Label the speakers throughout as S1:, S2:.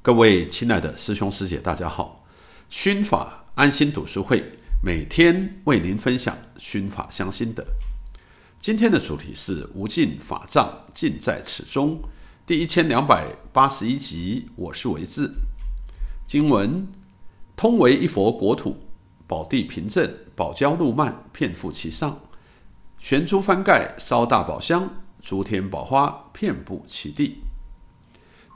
S1: 各位亲爱的师兄师姐，大家好！熏法安心读书会每天为您分享熏法香心得。今天的主题是“无尽法藏尽在此中”，第一千两百八十一集。我是维智。经文通为一佛国土，宝地平正，宝交路曼，遍覆其上。悬珠翻盖，烧大宝香，诸天宝花遍布其地。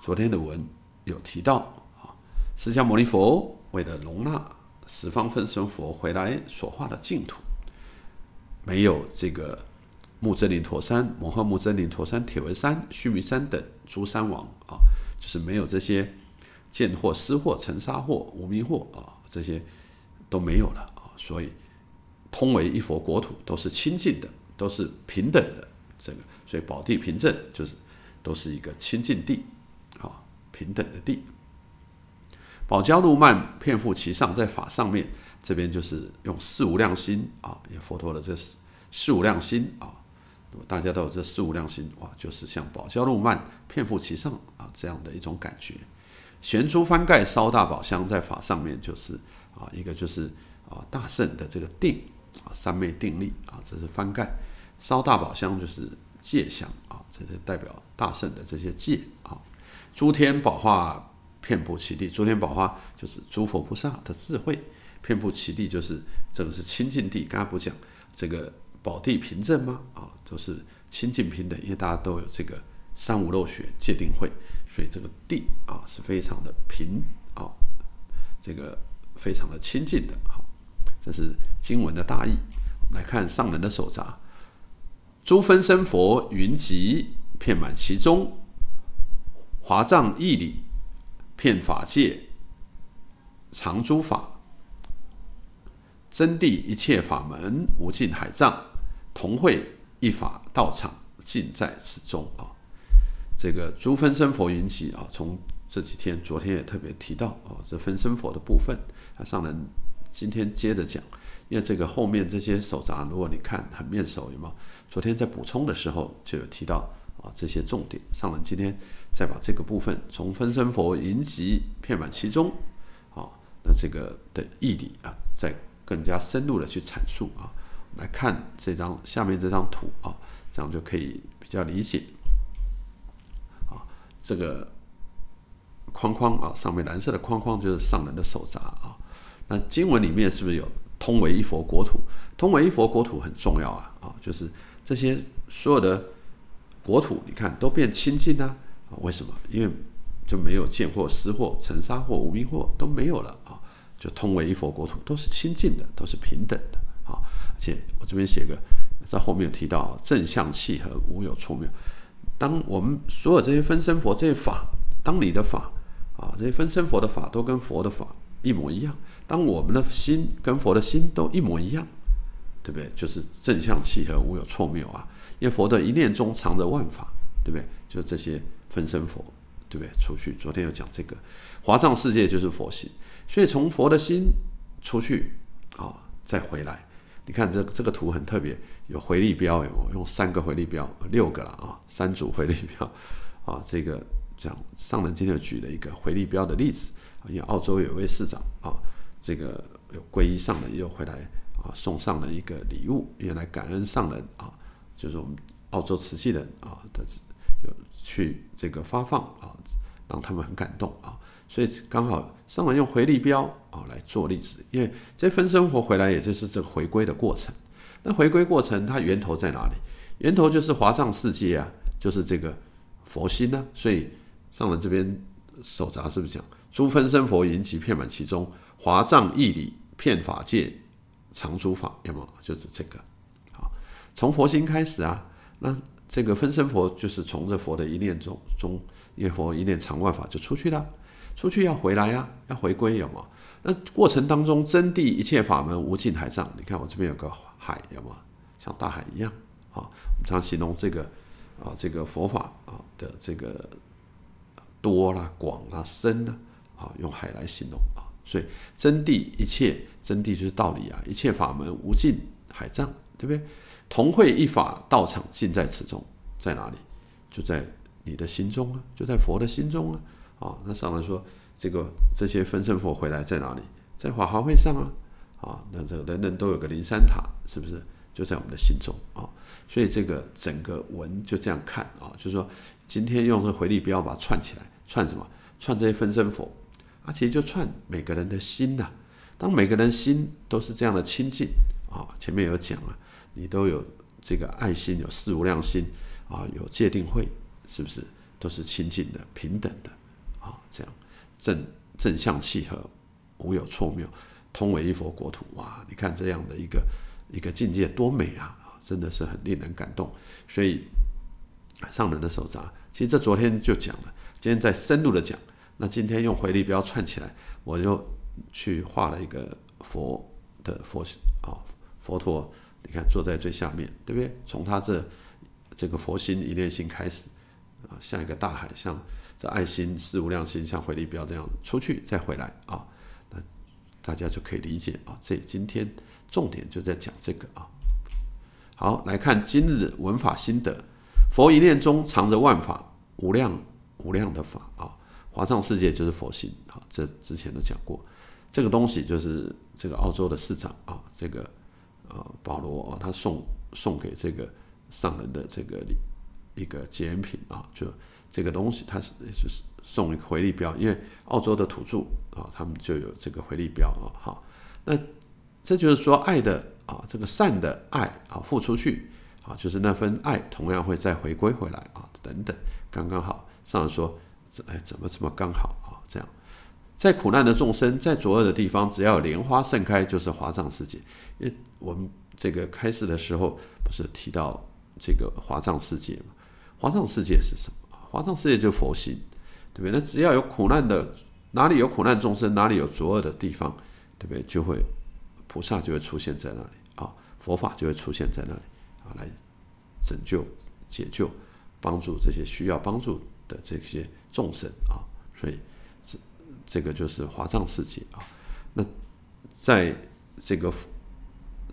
S1: 昨天的文。有提到啊，释迦牟尼佛为了容纳十方分身佛回来所化的净土，没有这个木真林陀山、摩诃木真林陀山、铁围山、须弥山等诸山王啊，就是没有这些见货、思货、尘沙货、无明惑啊，这些都没有了啊，所以通为一佛国土，都是清净的，都是平等的，这个所以宝地平正，就是都是一个清净地。平等的地，保加路曼骗覆其上，在法上面这边就是用四无量心啊，也佛陀的这四四无量心啊，大家都有这四无量心哇，就是像保加路曼骗覆其上啊这样的一种感觉。悬珠翻盖烧大宝箱，在法上面就是啊，一个就是啊大圣的这个定啊三昧定力啊，这是翻盖烧大宝箱就是戒相啊，这是代表大圣的这些戒啊。诸天宝化遍布其地，诸天宝化就是诸佛菩萨的智慧，遍布其地就是这个是清净地。刚才不讲这个宝地平正吗？啊，都是清净平等，因为大家都有这个三无漏学界定会，所以这个地啊是非常的平啊，这个非常的清净的。好，这是经文的大意。我们来看上人的手札：诸分身佛云集，遍满其中。华藏义理，遍法界，藏诸法，真谛一切法门无尽海藏，同会一法道场尽在此中啊！这个诸分身佛云集啊，从这几天昨天也特别提到啊，这分身佛的部分那上人今天接着讲，因为这个后面这些手札，如果你看很面熟，有吗？昨天在补充的时候就有提到。啊，这些重点，上人今天再把这个部分从分身佛云集片板其中，啊，那这个的意理啊，再更加深入的去阐述啊，来看这张下面这张图啊，这样就可以比较理解啊，这个框框啊，上面蓝色的框框就是上人的手札啊，那经文里面是不是有通为一佛国土？通为一佛国土很重要啊，啊，就是这些所有的。国土你看都变清净啊！为什么？因为就没有见或思或尘沙或无明或都没有了啊！就通为一佛国土，都是清净的，都是平等的啊！而且我这边写个，在后面有提到正向契合，无有错谬。当我们所有这些分身佛这些法，当你的法啊，这些分身佛的法都跟佛的法一模一样。当我们的心跟佛的心都一模一样。对不对？就是正向契合，无有错谬啊！因为佛的一念中藏着万法，对不对？就这些分身佛，对不对？出去，昨天有讲这个，华藏世界就是佛心，所以从佛的心出去啊，再回来。你看这这个图很特别，有回力标，有用三个回力标，六个了啊，三组回力标啊。这个讲上人今天又举了一个回力标的例子，因为澳洲有位市长啊，这个有皈依上人又回来。啊，送上了一个礼物，用来感恩上人啊，就是我们澳洲慈济人啊，他就去这个发放啊，让他们很感动啊，所以刚好上人用回力标啊来做例子，因为这分身佛回来也就是这个回归的过程。那回归过程它源头在哪里？源头就是华藏世界啊，就是这个佛心呢。所以上人这边手札是不是讲，诸分身佛云集遍满其中，华藏义理遍法界。长住法，要么就是这个，好，从佛心开始啊，那这个分身佛就是从这佛的一念中，中念佛一念常万法就出去了，出去要回来呀，要回归有吗？那过程当中真谛一切法门无尽海上，你看我这边有个海有吗？像大海一样啊，我们常形容这个啊，这个佛法啊的这个多啦、广啦、深啦啊，用海来形容。所以真谛一切真谛就是道理啊，一切法门无尽海藏，对不对？同会一法道场尽在此中，在哪里？就在你的心中啊，就在佛的心中啊。啊，那上来说这个这些分身佛回来在哪里？在法华会上啊。啊，那这人人都有个灵山塔，是不是？就在我们的心中啊。所以这个整个文就这样看啊，就是说今天用这回力标把它串起来，串什么？串这些分身佛。啊，其实就串每个人的心呐。当每个人心都是这样的清净啊，前面有讲了，你都有这个爱心，有四无量心啊，有界定慧，是不是都是清净的、平等的啊？这样正正相契合，无有错谬，通为一佛国土。哇，你看这样的一个一个境界多美啊！真的是很令人感动。所以上人的手札，其实这昨天就讲了，今天再深入的讲。那今天用回力标串起来，我就去画了一个佛的佛心啊，佛陀，你看坐在最下面，对不对？从他这这个佛心一念心开始啊，像一个大海，像这爱心、四无量心，像回力标这样出去再回来啊，那大家就可以理解啊。这今天重点就在讲这个啊。好，来看今日文法心得：佛一念中藏着万法，无量无量的法啊。华藏世界就是佛性啊，这之前都讲过，这个东西就是这个澳洲的市长啊，这个呃保罗啊，他送送给这个上人的这个礼一个纪念品啊，就这个东西，他是就是送一个回力标，因为澳洲的土著啊，他们就有这个回力标啊，好，那这就是说爱的啊，这个善的爱啊，付出去啊，就是那份爱同样会再回归回来啊，等等，刚刚好上来说。哎，怎么怎么刚好啊？这样，在苦难的众生，在浊恶的地方，只要有莲花盛开，就是华藏世界。因为我们这个开始的时候不是提到这个华藏世界嘛？华藏世界是什么？华藏世界就佛心，对不对？那只要有苦难的，哪里有苦难众生，哪里有浊恶的地方，对不对？就会菩萨就会出现在那里啊，佛法就会出现在那里啊，来拯救、解救、帮助这些需要帮助。的这些众生啊，所以这这个就是华藏世界啊。那在这个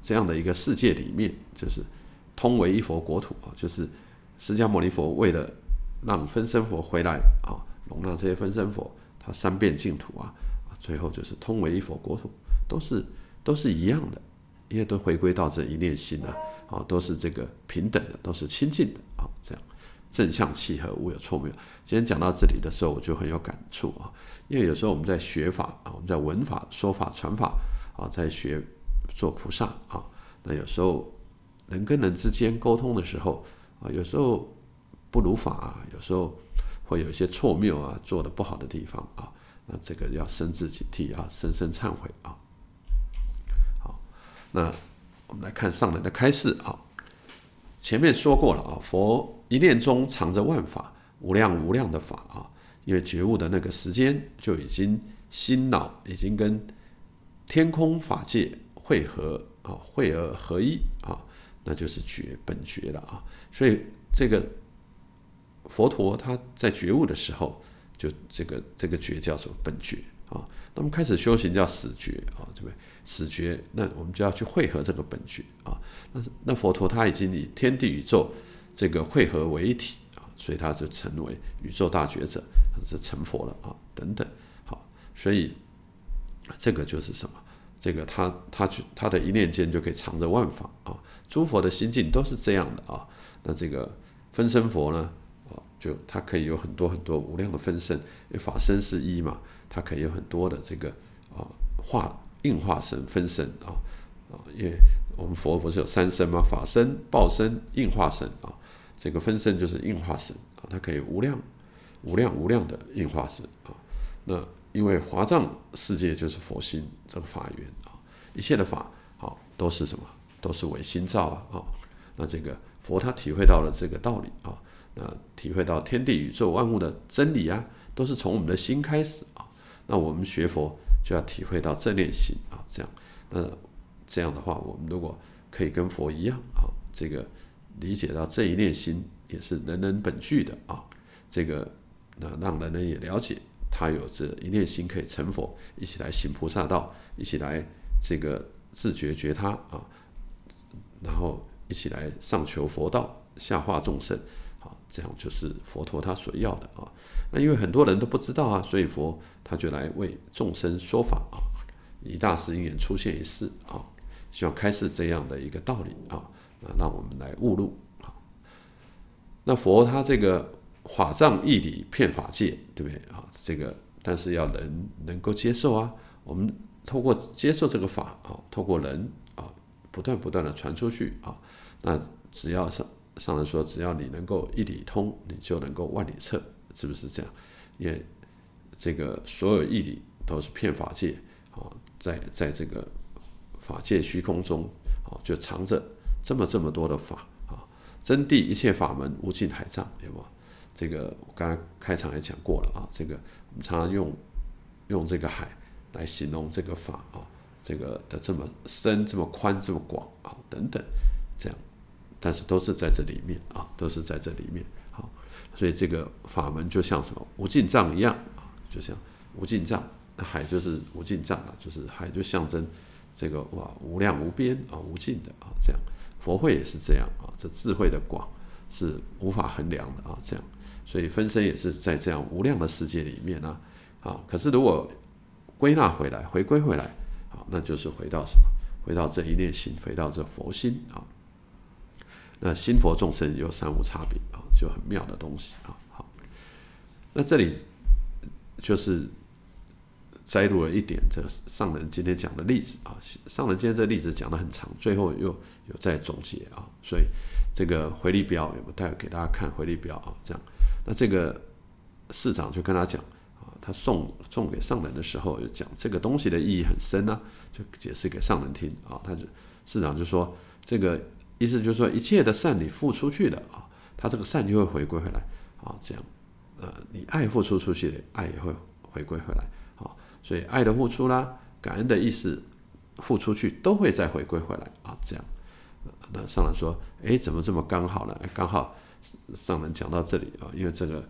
S1: 这样的一个世界里面，就是通为一佛国土啊。就是释迦牟尼佛为了让分身佛回来啊，容纳这些分身佛，他三遍净土啊，最后就是通为一佛国土，都是都是一样的，因为都回归到这一念心啊，啊，都是这个平等的，都是清净的啊，这样。正向契合，无有错没有？今天讲到这里的时候，我就很有感触啊。因为有时候我们在学法啊，我们在文法、说法、传法啊，在学做菩萨啊，那有时候人跟人之间沟通的时候啊，有时候不如法啊，有时候会有一些错谬啊，做的不好的地方啊，那这个要深自警惕啊，深深忏悔啊。好，那我们来看上人的开示啊。前面说过了啊，佛。一念中藏着万法，无量无量的法啊！因为觉悟的那个时间，就已经心脑已经跟天空法界汇合啊，汇而合一啊，那就是觉本觉了啊！所以这个佛陀他在觉悟的时候，就这个这个觉叫做本觉啊。那么开始修行叫死觉啊，对不对？死觉，那我们就要去汇合这个本觉啊。那那佛陀他已经以天地宇宙。这个汇合为一体啊，所以他就成为宇宙大觉者，是成佛了啊，等等。好，所以这个就是什么？这个他他去他的一念间就可以藏着万法啊。诸佛的心境都是这样的啊。那这个分身佛呢啊，就他可以有很多很多无量的分身，因为法身是一嘛，他可以有很多的这个啊化硬化身分身啊啊，因为我们佛不是有三身吗？法身、报身、硬化身啊。这个分身就是应化身啊，它可以无量、无量、无量的应化身啊。那因为华藏世界就是佛心这个法源啊，一切的法好都是什么？都是唯心造啊啊。那这个佛他体会到了这个道理啊，那体会到天地宇宙万物的真理啊，都是从我们的心开始啊。那我们学佛就要体会到正念心啊，这样，那这样的话，我们如果可以跟佛一样啊，这个。理解到这一念心也是人人本具的啊，这个那让人人也了解他有这一念心可以成佛，一起来行菩萨道，一起来这个自觉觉他啊，然后一起来上求佛道，下化众生啊，这样就是佛陀他所要的啊。那因为很多人都不知道啊，所以佛他就来为众生说法啊，以大师因缘出现一世啊，希望开示这样的一个道理啊。啊，那我们来误入啊。那佛他这个法藏义理骗法界，对不对啊？这个但是要人能够接受啊。我们通过接受这个法啊，透过人啊，不断不断的传出去啊。那只要上上人说，只要你能够一理通，你就能够万里测，是不是这样？因为这个所有义理都是骗法界啊，在在这个法界虚空中啊，就藏着。这么这么多的法啊，真谛一切法门无尽海藏，有吗？这个我刚刚开场也讲过了啊。这个我们常用用这个海来形容这个法啊，这个的这么深、这么宽、这么广啊等等，这样，但是都是在这里面啊，都是在这里面好。所以这个法门就像什么无尽藏一样啊，就像无尽藏，那海就是无尽藏啊，就是海就象征这个哇无量无边啊无尽的啊这样。佛会也是这样啊，这智慧的广是无法衡量的啊，这样，所以分身也是在这样无量的世界里面呢啊。可是如果归纳回来，回归回来，好，那就是回到什么？回到这一念心，回到这佛心啊。那心佛众生有三无差别啊，就很妙的东西啊。好，那这里就是。摘录了一点这个上人今天讲的例子啊，上人今天这例子讲的很长，最后又有再总结啊，所以这个回力标有没有带给大家看回力标啊？这样，那这个市长就跟他讲啊，他送送给上人的时候就讲这个东西的意义很深呢，就解释给上人听啊。他就市长就说这个意思就是说一切的善你付出去的啊，他这个善就会回归回来啊，这样呃，你爱付出出去的爱也会回归回来。所以爱的付出啦，感恩的意思，付出去都会再回归回来啊。这样，那上人说：“哎，怎么这么刚好呢？刚好上人讲到这里啊，因为这个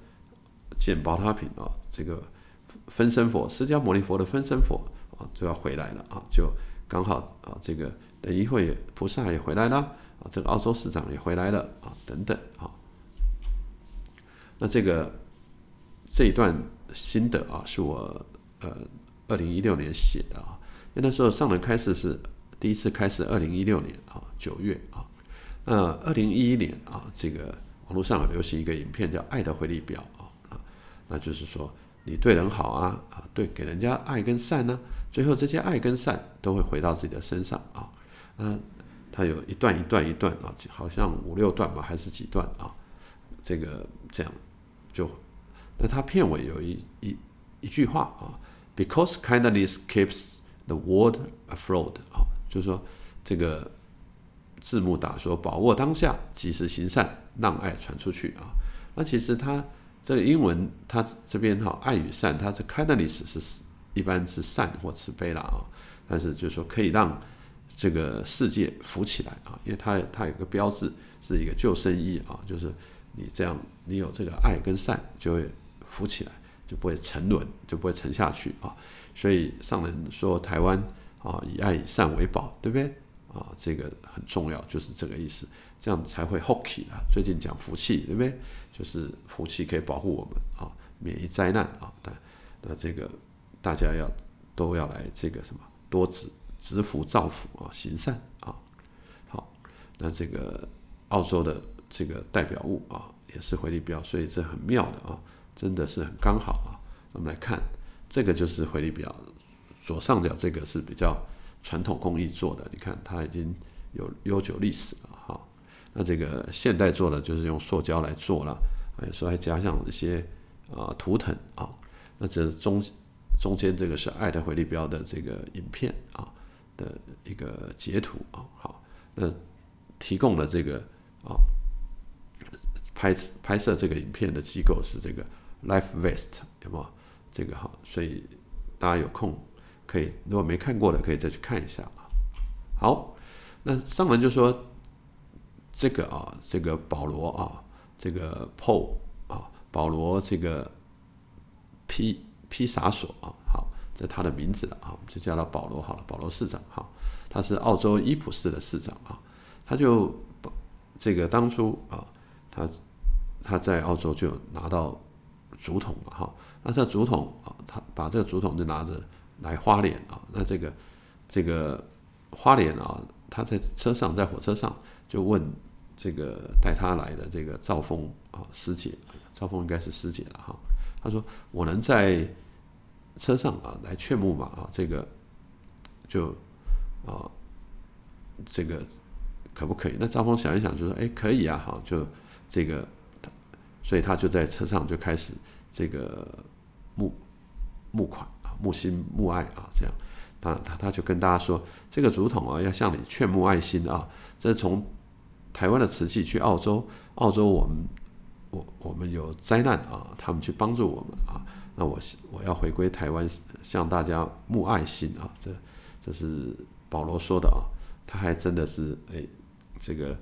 S1: 见宝塔品啊，这个分身佛释迦牟尼佛的分身佛啊就要回来了啊，就刚好啊，这个等一会菩萨也回来了啊，这个澳洲市长也回来了啊，等等啊。那这个这一段心得啊，是我呃。”二零一六年写的啊，因为那时候上轮开始是第一次开始，二零一六年啊九月啊，那二零一一年啊，这个网络上流行一个影片叫《爱的回力表》啊啊，那就是说你对人好啊啊，对给人家爱跟善呢，最后这些爱跟善都会回到自己的身上啊，那它有一段一段一段啊，好像五六段吧，还是几段啊，这个这样就，那它片尾有一一一句话啊。Because kindness keeps the world afloat 啊，就是说这个字幕打说，把握当下，及时行善，让爱传出去啊。那其实它这个英文它这边哈，爱与善，它是 kindness 是一般是善或慈悲了啊。但是就是说可以让这个世界浮起来啊，因为它它有个标志是一个救生衣啊，就是你这样你有这个爱跟善就会浮起来。就不会沉沦，就不会沉下去啊！所以上人说台湾啊，以爱以善为宝，对不对？啊，这个很重要，就是这个意思，这样才会 h o k 起啊。最近讲福气，对不对？就是福气可以保护我们啊，免于灾难啊。但那这个大家要都要来这个什么多子。积福、造福啊，行善啊。好，那这个澳洲的这个代表物啊，也是回力标，所以这很妙的啊。真的是很刚好啊！我们来看，这个就是回力表，左上角这个是比较传统工艺做的，你看它已经有悠久历史了哈。那这个现代做的就是用塑胶来做了，有时候还加上一些啊图腾啊。那这中中间这个是爱的回力标的这个影片啊的一个截图啊，好，那提供了这个啊拍拍摄这个影片的机构是这个。Lifevest 有没有这个哈？所以大家有空可以，如果没看过的可以再去看一下啊。好，那上文就说这个啊，这个保罗啊，这个 Paul 啊，保罗这个 P P 萨索啊，好，这他的名字了啊，我们就叫他保罗好了，保罗市长哈，他是澳洲伊普市的市长啊，他就这个当初啊，他他在澳洲就拿到。竹筒嘛哈，那这竹筒啊，他把这个竹筒就拿着来花脸啊，那这个这个花脸啊，他在车上在火车上就问这个带他来的这个赵峰啊师姐，赵峰应该是师姐了哈，他说我能在车上啊来劝募嘛啊，这个就啊这个可不可以？那赵峰想一想就说，哎，可以啊哈，就这个。所以他就在车上就开始这个募募款啊，募心募爱啊，这样，他他他就跟大家说，这个竹筒啊，要向你劝募爱心啊。这是从台湾的瓷器去澳洲，澳洲我们我我们有灾难啊，他们去帮助我们啊。那我我要回归台湾向大家募爱心啊，这这是保罗说的啊。他还真的是哎，这个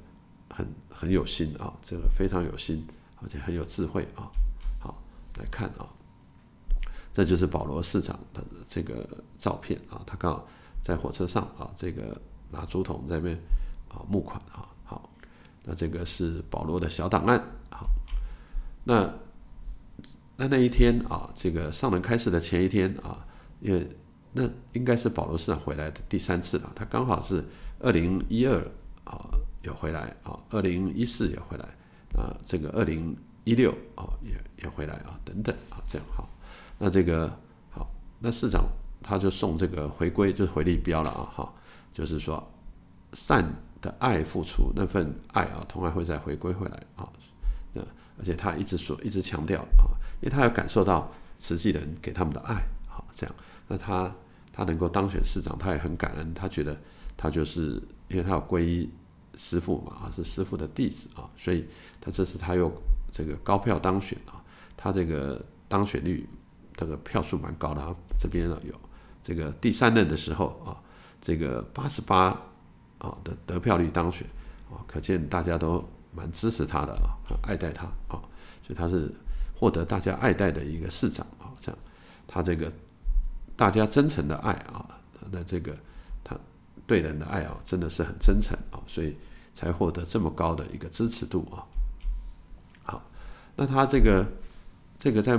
S1: 很很有心啊，这个非常有心。而且很有智慧啊，好来看啊，这就是保罗市长的这个照片啊，他刚好在火车上啊，这个拿竹筒在那啊募款啊，好，那这个是保罗的小档案好，那那那一天啊，这个上门开始的前一天啊，也那应该是保罗市长回来的第三次了，他刚好是二零一二啊有回来啊，二零一四有回来。啊，这个二零一六啊，也也回来啊，等等啊，这样哈。那这个好，那市长他就送这个回归，就是回力标了啊，哈，就是说善的爱付出那份爱啊，同样会再回归回来啊。那而且他一直说，一直强调啊，因为他要感受到慈济人给他们的爱，好这样。那他他能够当选市长，他也很感恩，他觉得他就是因为他有皈依。师傅嘛，啊是师傅的弟子啊，所以他这次他又这个高票当选啊，他这个当选率这个票数蛮高的啊，这边呢有这个第三任的时候啊，这个八十八啊的得票率当选啊，可见大家都蛮支持他的啊，很爱戴他啊，所以他是获得大家爱戴的一个市长啊，这样他这个大家真诚的爱啊，那这个。对人的爱啊，真的是很真诚啊，所以才获得这么高的一个支持度啊。好，那他这个这个在，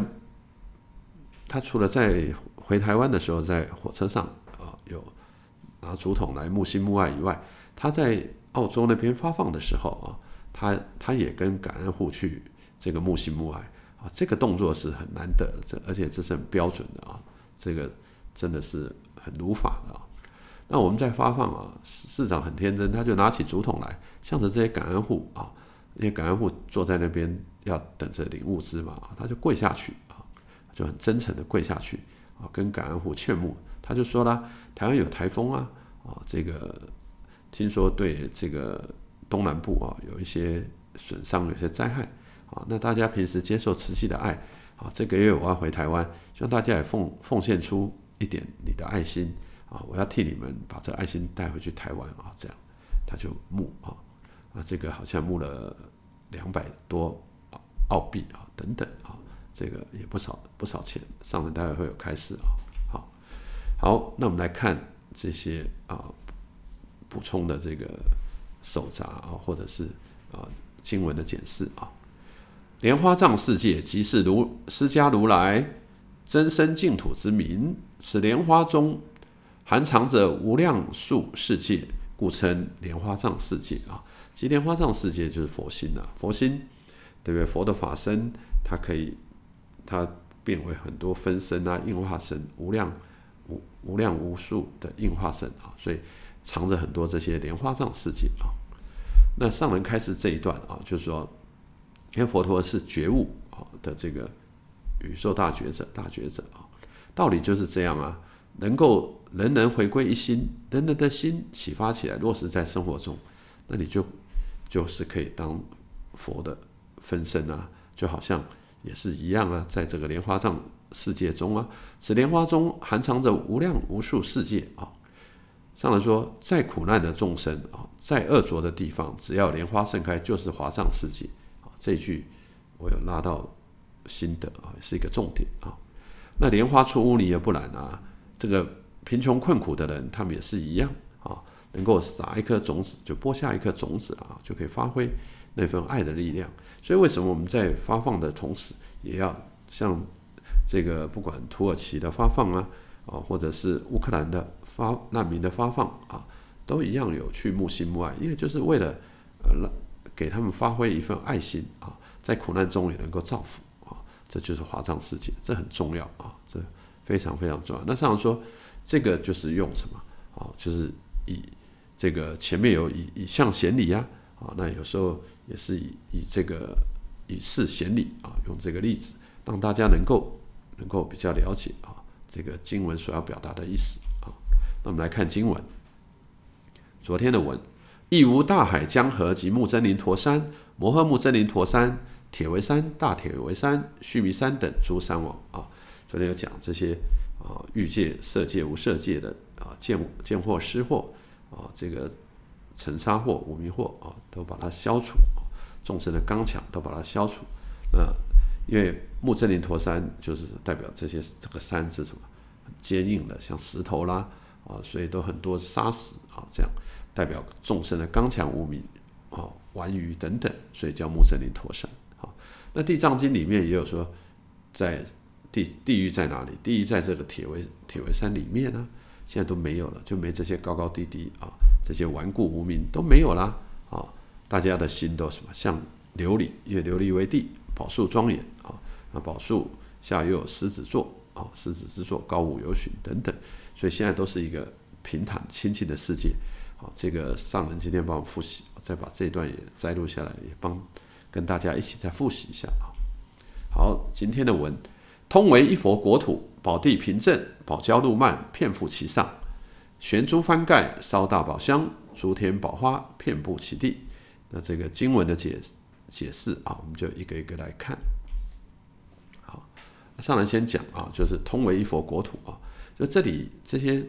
S1: 他除了在回台湾的时候在火车上啊，有拿竹筒来木心木爱以外，他在澳洲那边发放的时候啊，他他也跟感恩户去这个木心木爱啊，这个动作是很难得，这而且这是很标准的啊，这个真的是很儒法的啊。那我们在发放啊，市长很天真，他就拿起竹筒来，向着这些感恩户啊，那些感恩户坐在那边要等着领物资嘛，他就跪下去啊，就很真诚的跪下去啊，跟感恩户劝募，他就说啦，台湾有台风啊，啊这个听说对这个东南部啊有一些损伤，有些灾害啊，那大家平时接受慈禧的爱，啊这个月我要回台湾，希望大家也奉奉献出一点你的爱心。啊！我要替你们把这爱心带回去台湾啊！这样他就募啊啊！这个好像募了两百多澳币啊，等等啊，这个也不少不少钱。上面待会会有开示啊。好好，那我们来看这些啊补充的这个手札啊，或者是啊经文的解释啊。莲花藏世界即是如释迦如来真身净土之名，此莲花中。含藏着无量数世界，故称莲花藏世界啊。其莲花藏世界就是佛心呐，佛心对不对？佛的法身，它可以它变为很多分身啊，应化身无量无无量无数的应化身啊，所以藏着很多这些莲花藏世界啊。那上文开始这一段啊，就是说，因为佛陀是觉悟啊的这个宇宙大觉者、大觉者啊，道理就是这样啊，能够。人人回归一心，人人的心启发起来，落实在生活中，那你就就是可以当佛的分身啊，就好像也是一样啊，在这个莲花藏世界中啊，此莲花中含藏着无量无数世界啊。上来说，再苦难的众生啊，再恶浊的地方，只要莲花盛开，就是华藏世界啊。这句我有拉到心得啊，是一个重点啊。那莲花出污泥也不染啊，这个。贫穷困苦的人，他们也是一样啊，能够撒一颗种子，就播下一颗种子啊，就可以发挥那份爱的力量。所以，为什么我们在发放的同时，也要像这个不管土耳其的发放啊，啊，或者是乌克兰的发难民的发放啊，都一样有去木心慕爱，因为就是为了呃让给他们发挥一份爱心啊，在苦难中也能够造福啊，这就是华藏世界，这很重要啊，这非常非常重要。那上讲说。这个就是用什么啊？就是以这个前面有以以象显理呀啊，那有时候也是以以这个以示显理啊，用这个例子让大家能够能够比较了解啊，这个经文所要表达的意思啊。那我们来看经文，昨天的文亦无大海江河及木真林陀山摩诃木真林陀山铁围山大铁围山须弥山等诸山王啊，昨天有讲这些。啊，欲界、色界、无色界的啊，见见惑、失惑啊，这个尘沙惑、无明惑啊，都把它消除。众生的刚强都把它消除。那因为木正林陀山就是代表这些，这个山是什么坚硬的，像石头啦啊，所以都很多沙石啊，这样代表众生的刚强无明啊、顽愚等等，所以叫木正林陀山。好，那《地藏经》里面也有说，在。地地狱在哪里？地狱在这个铁围铁围山里面呢。现在都没有了，就没这些高高低低啊，这些顽固无名都没有啦啊！大家的心都什么？像琉璃，因为琉璃为地，宝树庄严啊。那宝树下又有狮子座啊，狮子之座高五有旬等等。所以现在都是一个平坦清净的世界啊。这个上人今天帮我复习，我再把这段也摘录下来，也帮跟大家一起再复习一下啊。好，今天的文。通为一佛国土，宝地平正，宝交路漫，遍覆其上，悬珠翻盖，烧大宝香，诸天宝花遍布其地。那这个经文的解解释啊，我们就一个一个来看。好，上来先讲啊，就是通为一佛国土啊。就这里这些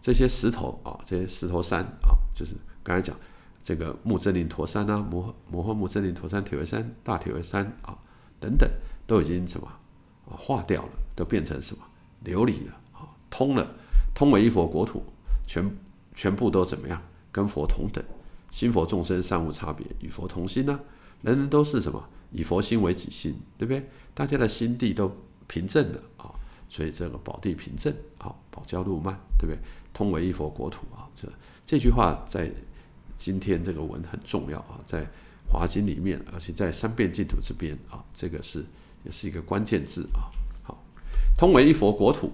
S1: 这些石头啊，这些石头山啊，就是刚才讲这个木真林陀山呐，摩摩诃木真林陀山铁围山、大铁围山啊等等，都已经什么？化掉了，都变成什么琉璃了啊？通了，通为一佛国土，全全部都怎么样？跟佛同等，心佛众生尚无差别，与佛同心呢？人人都是什么？以佛心为己心，对不对？大家的心地都平正的啊，所以这个宝地平正，啊，宝教路漫，对不对？通为一佛国土啊，这这句话在今天这个文很重要啊，在华经里面，而且在三遍净土这边啊，这个是。也是一个关键字啊，好，通为一佛国土，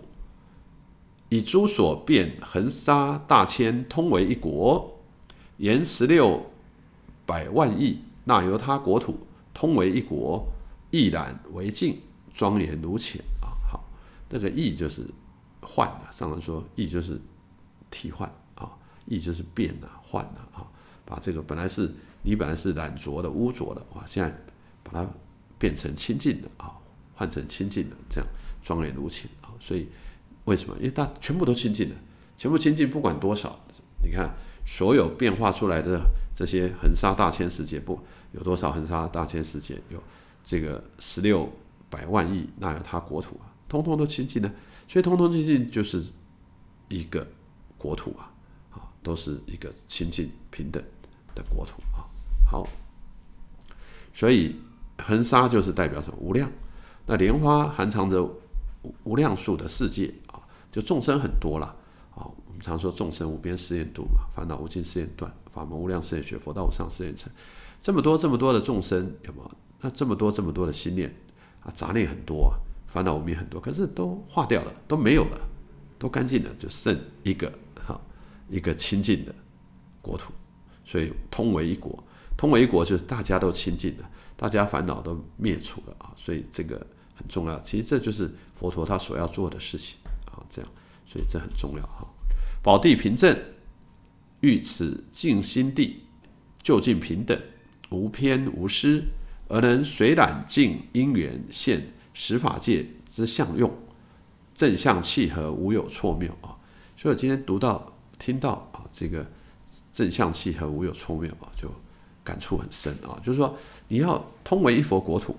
S1: 以诸所变横沙大千，通为一国，言十六百万亿那由他国土，通为一国，一览为尽，庄严如前啊，好，那个意就是换的，上文说意就是替换啊，意就是变了，换了啊，把这个本来是你本来是染浊的、污浊的哇，现在把它。变成清净的啊，换成清净的这样庄严如前啊。所以为什么？因为他全部都清净的，全部清净，不管多少，你看所有变化出来的这些横沙大千世界，不有多少横沙大千世界？有这个十六百万亿，那有他国土啊，通通都清净的，所以通通清净就是一个国土啊，啊，都是一个清净平等的国土啊。好，所以。横沙就是代表什么？无量。那莲花含藏着无量数的世界啊，就众生很多了啊。我们常说众生无边誓愿度嘛，烦恼无尽誓愿断，法门无量事业学，佛道无上誓愿成。这么多这么多的众生，有没有？那这么多这么多的心念啊，杂念很多啊，烦恼无明很多，可是都化掉了，都没有了，都干净了，就剩一个哈，一个清净的国土。所以通为一国，通为一国就是大家都清净的。大家烦恼都灭除了啊，所以这个很重要。其实这就是佛陀他所要做的事情啊，这样，所以这很重要哈。宝地平正，遇此静心地，究竟平等，无偏无失，而能随染净因缘现十法界之相用，正相契合，无有错谬啊。所以我今天读到、听到啊，这个正相契合，无有错谬啊，就感触很深啊，就是说。你要通为一佛国土，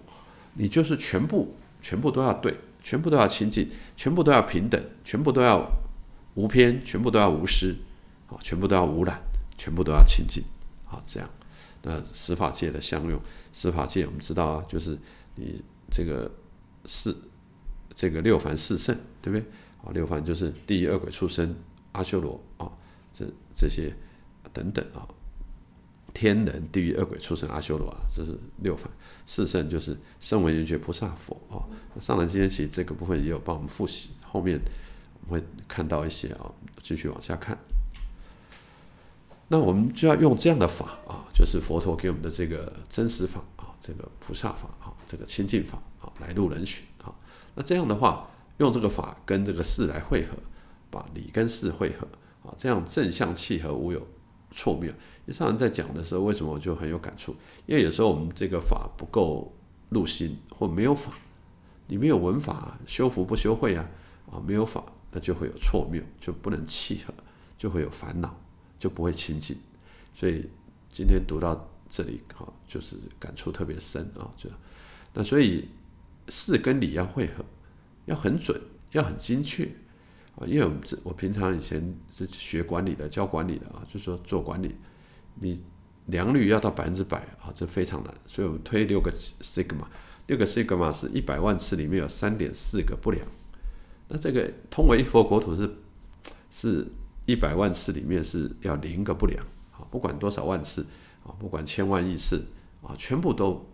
S1: 你就是全部、全部都要对，全部都要清净，全部都要平等，全部都要无偏，全部都要无私，啊，全部都要无染，全部都要清净，啊，这样。那十法界的相用，十法界我们知道啊，就是你这个四、这个六凡四圣，对不对？啊，六凡就是第一恶鬼、畜生、阿修罗啊，这这些等等啊。天人、地狱、恶鬼、畜生、阿修罗，啊，这是六凡；四圣就是圣、为人、觉、菩萨、佛啊。上人今天其实这个部分也有帮我们复习，后面我们会看到一些啊，继续往下看。那我们就要用这样的法啊，就是佛陀给我们的这个真实法啊，这个菩萨法啊，这个清净法啊，来入人群啊。那这样的话，用这个法跟这个事来汇合，把理跟事汇合啊，这样正向契合无有。错谬，你上人在讲的时候，为什么我就很有感触？因为有时候我们这个法不够入心，或没有法，你没有文法修福不修慧啊，啊，没有法，那就会有错谬，就不能契合，就会有烦恼，就不会清净。所以今天读到这里，哈，就是感触特别深啊。就那所以事跟理要汇合，要很准，要很精确。因为我们这我平常以前是学管理的，教管理的啊，就说做管理，你良率要到百分之百啊，这非常难，所以我们推六个 sigma，六个 sigma 是一百万次里面有三点四个不良，那这个通为一佛国土是是一百万次里面是要零个不良啊，不管多少万次啊，不管千万亿次啊，全部都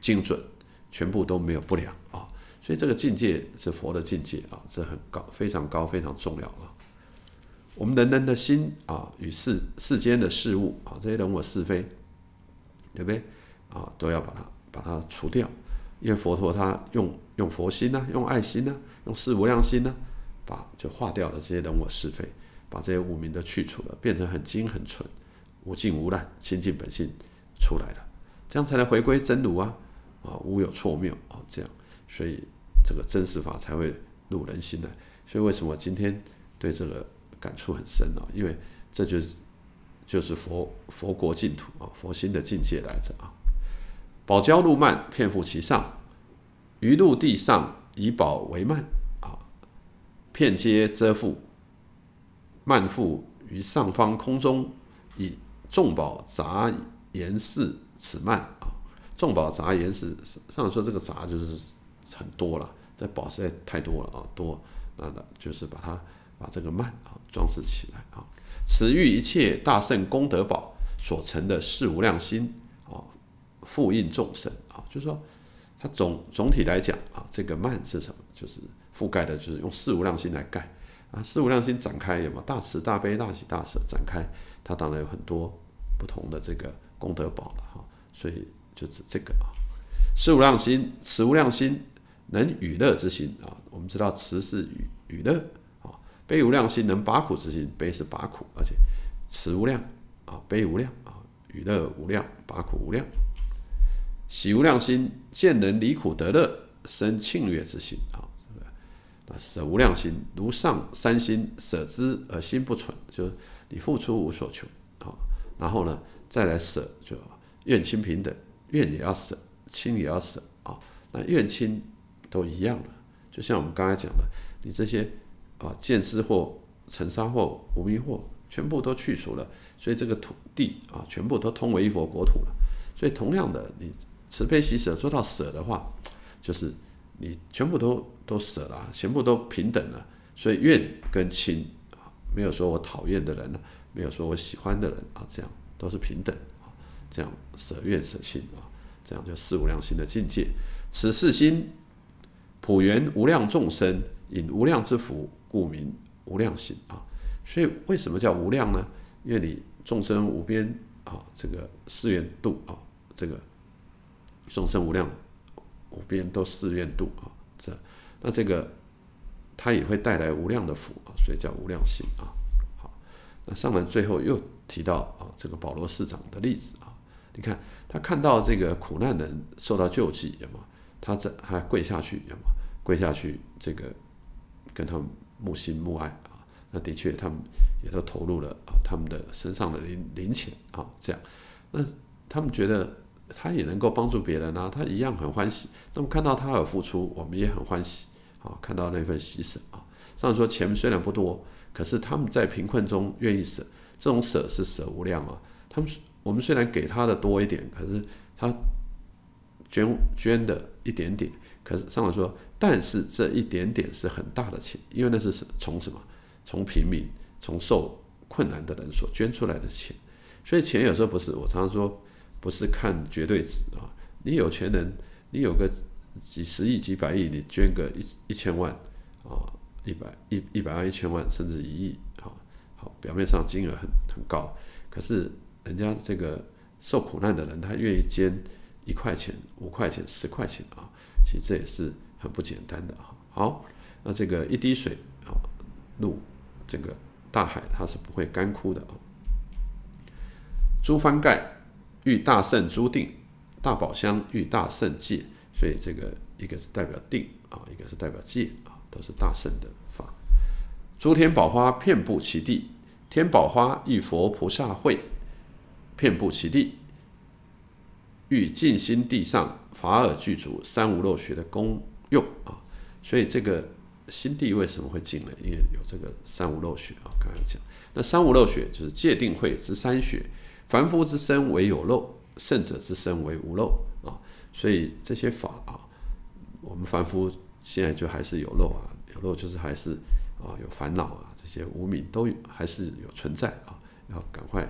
S1: 精准，全部都没有不良啊。所以这个境界是佛的境界啊，是很高、非常高、非常重要啊。我们人人的心啊，与世世间的事物啊，这些人我是非，对不对？啊，都要把它把它除掉。因为佛陀他用用佛心呢，用爱心呢，用四无量心呢，把就化掉了这些人我是非，把这些无名都去除了，变成很精很纯，无尽无染清净本性出来了，这样才能回归真如啊啊！无有错谬啊，这样，所以。这个真实法才会入人心的，所以为什么今天对这个感触很深呢？因为这就是就是佛佛国净土啊，佛心的境界来着啊。宝交路慢，片覆其上，于陆地上以宝为慢啊，片接遮覆，慢覆于上方空中，以重宝杂岩石此慢啊，重宝杂岩石，上面说这个杂就是。很多了，这宝实在太多了啊！多，那那就是把它把这个曼啊装饰起来啊。此欲一切大圣功德宝所成的四无量心啊，复印众生啊，就是说，它总总体来讲啊，这个曼是什么？就是覆盖的，就是用四无量心来盖啊。四无量心展开有嘛，大慈大悲大喜大舍展开？它当然有很多不同的这个功德宝了哈，所以就指这个啊，四无量心，此无量心。能与乐之心啊，我们知道慈是与与乐啊，悲无量心能拔苦之心，悲是拔苦，而且慈无量啊，悲无量啊，与乐无量，拔苦无量，喜无量心见能离苦得乐生庆悦之心啊，舍无量心如上三心舍之而心不存，就是你付出无所求啊，然后呢再来舍就愿亲平等，愿也要舍，亲也要舍啊，那愿亲都一样的。就像我们刚才讲的，你这些啊见思或尘沙或无明惑，全部都去除了，所以这个土地啊，全部都通为一佛国土了。所以同样的，你慈悲喜舍做到舍的话，就是你全部都都舍了，全部都平等了。所以愿跟亲啊，没有说我讨厌的人，没有说我喜欢的人啊，这样都是平等啊，这样舍愿舍亲啊，这样就四无量心的境界，此四心。普愿无量众生引无量之福，故名无量心啊。所以为什么叫无量呢？因为你众生无边啊，这个誓愿度啊，这个众生无量无边都誓愿度啊。这那这个他也会带来无量的福啊，所以叫无量心啊。好，那上文最后又提到啊，这个保罗市长的例子啊，你看他看到这个苦难人受到救济，有吗？他这还跪下去，知吗？跪下去，这个跟他们慕心慕爱啊，那的确他们也都投入了啊，他们的身上的零零钱啊，这样，那他们觉得他也能够帮助别人啊，他一样很欢喜。那么看到他有付出，我们也很欢喜啊，看到那份喜舍啊。虽然说钱虽然不多，可是他们在贫困中愿意舍，这种舍是舍无量啊。他们我们虽然给他的多一点，可是他捐捐的。一点点，可是上文说，但是这一点点是很大的钱，因为那是从什么？从平民、从受困难的人所捐出来的钱，所以钱有时候不是我常常说，不是看绝对值啊。你有钱人，你有个几十亿、几百亿，你捐个一一千万啊，一百一一百万、一千万，甚至一亿啊，好，表面上金额很很高，可是人家这个受苦难的人，他愿意捐。一块钱、五块钱、十块钱啊，其实这也是很不简单的啊。好，那这个一滴水啊，入这个大海，它是不会干枯的啊。诸方盖遇大圣诸定，大宝箱遇大圣戒，所以这个一个是代表定啊，一个是代表戒啊，都是大圣的法。诸天宝花遍布其地，天宝花遇佛菩萨会，遍布其地。欲尽心地上法尔具足三无漏学的功用啊，所以这个心地为什么会静呢？因为有这个三无漏学啊，刚刚讲那三无漏学就是界定会之三学，凡夫之身为有漏，圣者之身为无漏啊，所以这些法啊，我们凡夫现在就还是有漏啊，有漏就是还是啊有烦恼啊，这些无名都还是有存在啊，要赶快。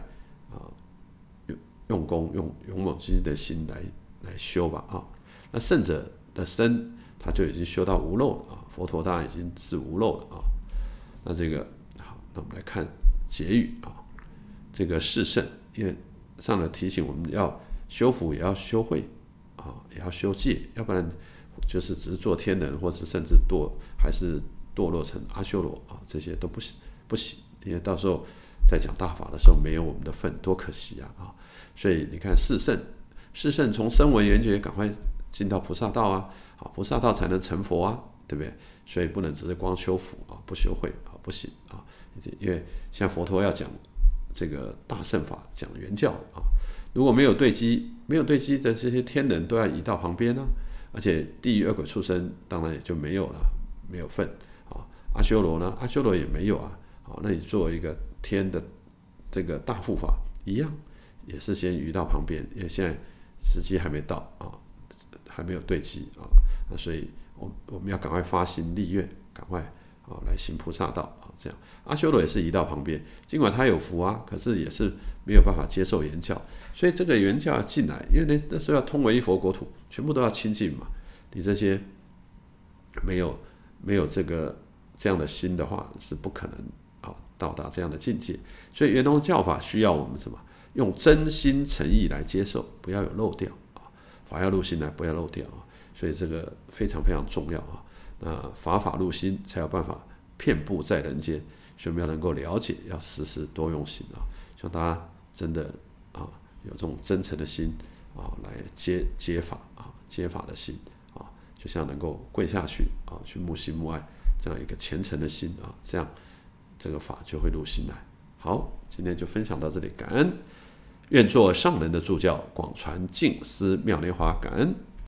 S1: 用功用勇猛之心来来修吧啊，那圣者的身他就已经修到无漏了啊，佛陀当然已经是无漏了啊。那这个好，那我们来看结语啊，这个是圣，因为上来提醒我们要修福，也要修慧啊，也要修戒，要不然就是只是做天人，或是甚至堕还是堕落成阿修罗啊，这些都不行不行，因为到时候。在讲大法的时候，没有我们的份，多可惜啊！啊，所以你看，四圣，四圣从声闻缘觉，赶快进到菩萨道啊！啊，菩萨道才能成佛啊，对不对？所以不能只是光修福啊，不修慧啊，不行啊！因为像佛陀要讲这个大圣法，讲原教啊，如果没有对机，没有对机的这些天人，都要移到旁边呢。而且地狱恶鬼畜生，当然也就没有了，没有份啊。阿修罗呢，阿修罗也没有啊。好，那你作为一个。天的这个大护法一样，也是先移到旁边，因为现在时机还没到啊，还没有对齐啊，那所以，我我们要赶快发心立愿，赶快啊来行菩萨道啊，这样阿修罗也是移到旁边，尽管他有福啊，可是也是没有办法接受原教，所以这个原教进来，因为那那时候要通为一佛国土，全部都要清净嘛，你这些没有没有这个这样的心的话，是不可能。啊，到达这样的境界，所以圆通教法需要我们什么？用真心诚意来接受，不要有漏掉啊。法要入心呢，不要漏掉啊。所以这个非常非常重要啊。那法法入心，才有办法遍布在人间。所以我们要能够了解，要时时多用心啊。希望大家真的啊，有这种真诚的心啊，来接接法啊，接法的心啊，就像能够跪下去啊，去慕心慕爱这样一个虔诚的心啊，这样。这个法就会入心来。好，今天就分享到这里，感恩。愿做上人的助教，广传净思妙莲华，感恩。